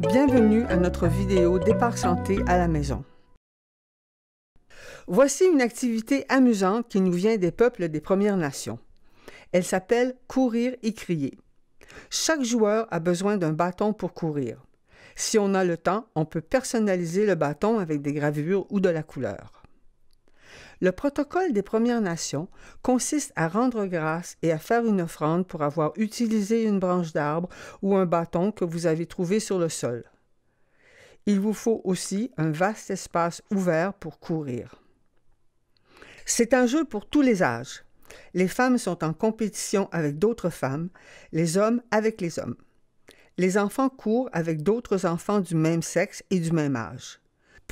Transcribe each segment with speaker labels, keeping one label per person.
Speaker 1: Bienvenue à notre vidéo Départ santé à la maison. Voici une activité amusante qui nous vient des peuples des Premières Nations. Elle s'appelle courir et crier. Chaque joueur a besoin d'un bâton pour courir. Si on a le temps, on peut personnaliser le bâton avec des gravures ou de la couleur. Le protocole des Premières Nations consiste à rendre grâce et à faire une offrande pour avoir utilisé une branche d'arbre ou un bâton que vous avez trouvé sur le sol. Il vous faut aussi un vaste espace ouvert pour courir. C'est un jeu pour tous les âges. Les femmes sont en compétition avec d'autres femmes, les hommes avec les hommes. Les enfants courent avec d'autres enfants du même sexe et du même âge.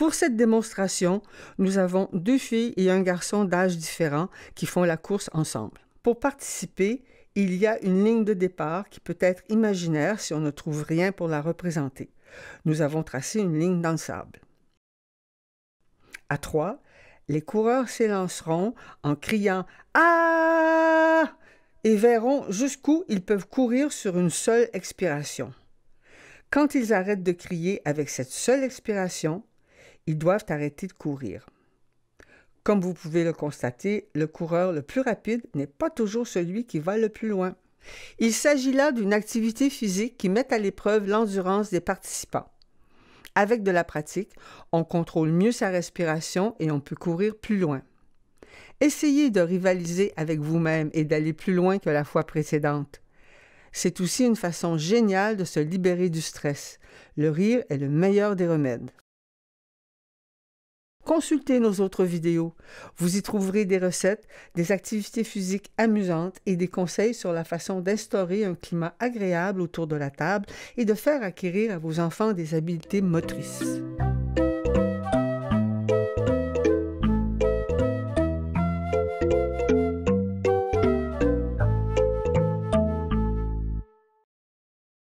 Speaker 1: Pour cette démonstration, nous avons deux filles et un garçon d'âge différent qui font la course ensemble. Pour participer, il y a une ligne de départ qui peut être imaginaire si on ne trouve rien pour la représenter. Nous avons tracé une ligne dans le sable. À trois, les coureurs s'élanceront en criant Ah et verront jusqu'où ils peuvent courir sur une seule expiration. Quand ils arrêtent de crier avec cette seule expiration, ils doivent arrêter de courir. Comme vous pouvez le constater, le coureur le plus rapide n'est pas toujours celui qui va le plus loin. Il s'agit là d'une activité physique qui met à l'épreuve l'endurance des participants. Avec de la pratique, on contrôle mieux sa respiration et on peut courir plus loin. Essayez de rivaliser avec vous-même et d'aller plus loin que la fois précédente. C'est aussi une façon géniale de se libérer du stress. Le rire est le meilleur des remèdes. Consultez nos autres vidéos. Vous y trouverez des recettes, des activités physiques amusantes et des conseils sur la façon d'instaurer un climat agréable autour de la table et de faire acquérir à vos enfants des habiletés motrices.